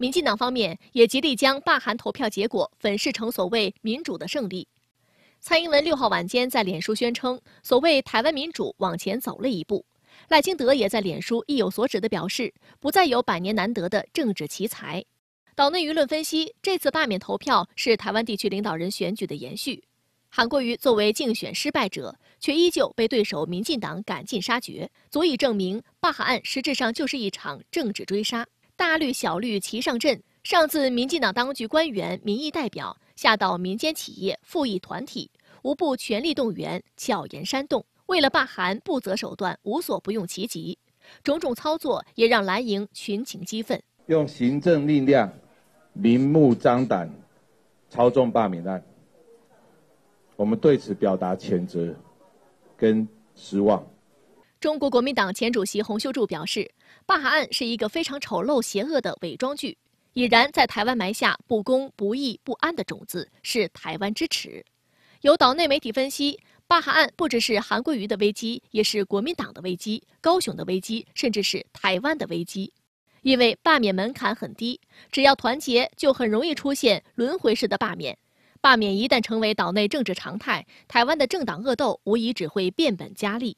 民进党方面也极力将罢韩投票结果粉饰成所谓民主的胜利。蔡英文六号晚间在脸书宣称，所谓台湾民主往前走了一步。赖清德也在脸书意有所指地表示，不再有百年难得的政治奇才。岛内舆论分析，这次罢免投票是台湾地区领导人选举的延续。韩国瑜作为竞选失败者，却依旧被对手民进党赶尽杀绝，足以证明罢韩案实质上就是一场政治追杀。大绿小绿齐上阵，上自民进党当局官员、民意代表，下到民间企业、复议团体，无不全力动员、巧言煽动，为了罢韩不择手段，无所不用其极。种种操作也让蓝营群情激愤，用行政力量明目张胆操纵罢免案，我们对此表达谴责跟失望。中国国民党前主席洪秀柱表示，罢海案是一个非常丑陋、邪恶的伪装剧，已然在台湾埋下不公、不义、不安的种子，是台湾之耻。有岛内媒体分析，罢海案不只是韩桂瑜的危机，也是国民党的危机、高雄的危机，甚至是台湾的危机。因为罢免门槛很低，只要团结，就很容易出现轮回式的罢免。罢免一旦成为岛内政治常态，台湾的政党恶斗无疑只会变本加厉。